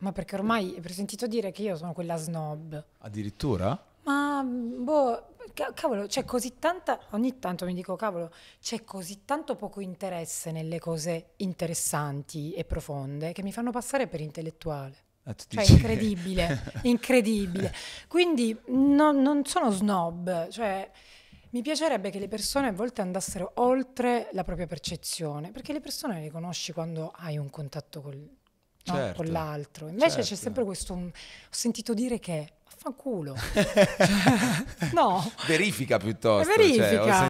Ma perché ormai hai sentito dire che io sono quella snob. Addirittura? Ma boh, cavolo, c'è così tanta. Ogni tanto mi dico, cavolo, c'è così tanto poco interesse nelle cose interessanti e profonde che mi fanno passare per intellettuale. Ah, cioè, dici... incredibile, incredibile. Quindi no, non sono snob, cioè. Mi piacerebbe che le persone a volte andassero oltre la propria percezione, perché le persone le conosci quando hai un contatto col, no? certo, con l'altro. Invece certo. c'è sempre questo, ho sentito dire che, vaffanculo, cioè, no. Verifica piuttosto. Verifica. Cioè,